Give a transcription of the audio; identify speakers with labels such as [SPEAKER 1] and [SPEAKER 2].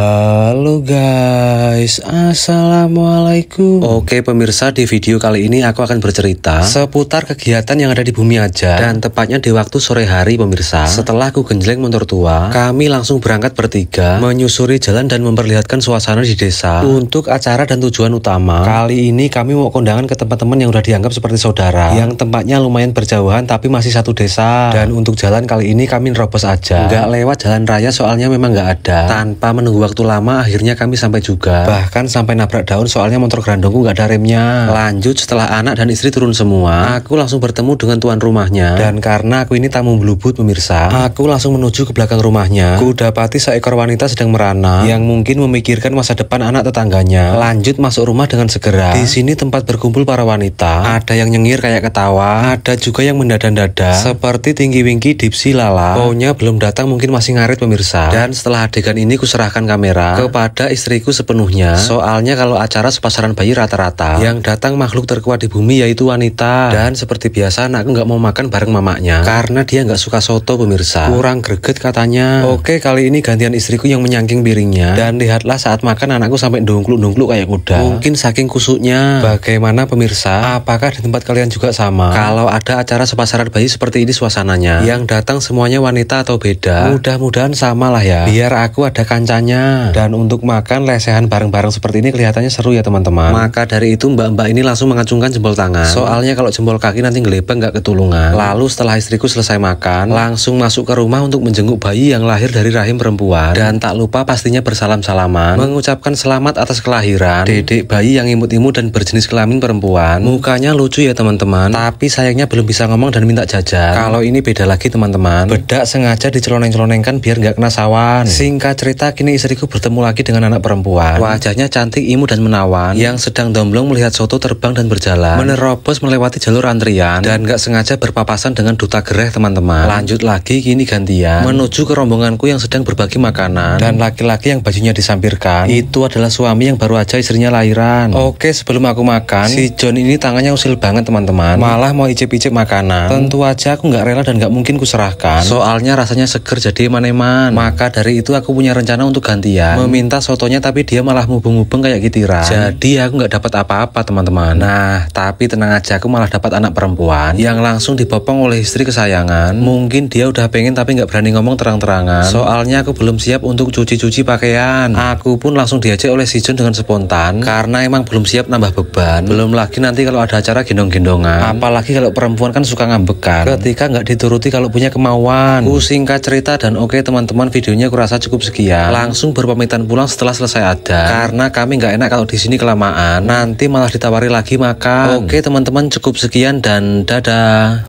[SPEAKER 1] Halo guys, Assalamualaikum Oke pemirsa, di video kali ini aku akan bercerita Seputar kegiatan yang ada di bumi aja Dan tepatnya di waktu sore hari pemirsa Setelah aku genjleng motor tua Kami langsung berangkat bertiga Menyusuri jalan dan memperlihatkan suasana di desa Untuk acara dan tujuan utama Kali ini kami mau kondangan ke teman-teman yang udah dianggap seperti saudara Yang tempatnya lumayan berjauhan tapi masih satu desa Dan untuk jalan kali ini kami nerobos aja Nggak lewat jalan raya soalnya memang nggak ada Tanpa menunggu waktu lama akhirnya kami sampai juga. Bahkan sampai nabrak daun soalnya motor grandongku gak ada remnya. Lanjut setelah anak dan istri turun semua, aku langsung bertemu dengan tuan rumahnya. Dan karena aku ini tamu belubut pemirsa, aku langsung menuju ke belakang rumahnya. Ku dapati seekor wanita sedang merana yang mungkin memikirkan masa depan anak tetangganya. Lanjut masuk rumah dengan segera. Di sini tempat berkumpul para wanita. Ada yang nyengir kayak ketawa, ada juga yang mendadan-dada seperti tinggi wingki dipsi lala. Pownya belum datang mungkin masih ngarit pemirsa. Dan setelah adegan ini kuserahkan kami kamera kepada istriku sepenuhnya. Soalnya kalau acara sepasaran bayi rata-rata yang datang makhluk terkuat di bumi yaitu wanita. Dan seperti biasa anak nggak mau makan bareng mamanya karena dia nggak suka soto pemirsa. Kurang greget katanya. Oke kali ini gantian istriku yang menyangking piringnya dan lihatlah saat makan anakku sampai dongkluk-dongkluk kayak kuda. Mungkin saking kusuknya. Bagaimana pemirsa? Apakah di tempat kalian juga sama? Kalau ada acara sepasaran bayi seperti ini suasananya yang datang semuanya wanita atau beda? Mudah-mudahan samalah ya. Biar aku ada kancanya dan untuk makan lesehan bareng-bareng seperti ini kelihatannya seru ya teman-teman. Maka dari itu mbak-mbak ini langsung mengacungkan jempol tangan. Soalnya kalau jempol kaki nanti ngelepeng nggak ketulungan. Lalu setelah istriku selesai makan, langsung masuk ke rumah untuk menjenguk bayi yang lahir dari rahim perempuan. Dan tak lupa pastinya bersalam-salaman, mengucapkan selamat atas kelahiran, dedek bayi yang imut-imut dan berjenis kelamin perempuan. Mukanya lucu ya teman-teman, tapi sayangnya belum bisa ngomong dan minta jajan. Kalau ini beda lagi teman-teman, bedak sengaja diceloneng-celonengkan biar nggak kena sawan. Singkat cerita kini istri istriku bertemu lagi dengan anak perempuan. Wajahnya cantik, imut dan menawan yang sedang domblong melihat soto terbang dan berjalan. Menerobos melewati jalur antrian dan gak sengaja berpapasan dengan duta gereh teman-teman. Lanjut lagi kini gantian menuju ke rombonganku yang sedang berbagi makanan dan laki-laki yang bajunya disampirkan. Itu adalah suami yang baru aja istrinya lahiran. Oke, sebelum aku makan, si John ini tangannya usil banget teman-teman. Malah mau icip-icip makanan. Tentu aja aku gak rela dan gak mungkin kuserahkan. Soalnya rasanya seger jadi maneman. Maka dari itu aku punya rencana untuk ganti gantian meminta sotonya tapi dia malah mubeng-mubeng kayak gitiran jadi aku nggak dapat apa-apa teman-teman nah tapi tenang aja aku malah dapat anak perempuan yang langsung dibopong oleh istri kesayangan mungkin dia udah pengen tapi nggak berani ngomong terang-terangan soalnya aku belum siap untuk cuci-cuci pakaian aku pun langsung diajak oleh si Jun dengan spontan karena emang belum siap nambah beban belum lagi nanti kalau ada acara gendong-gendongan apalagi kalau perempuan kan suka ngambekan ketika nggak dituruti kalau punya kemauan aku singkat cerita dan oke okay, teman-teman videonya kurasa cukup sekian langsung langsung berpamitan pulang setelah selesai ada karena kami nggak enak kalau di sini kelamaan nanti malah ditawari lagi makan oke teman-teman cukup sekian dan dadah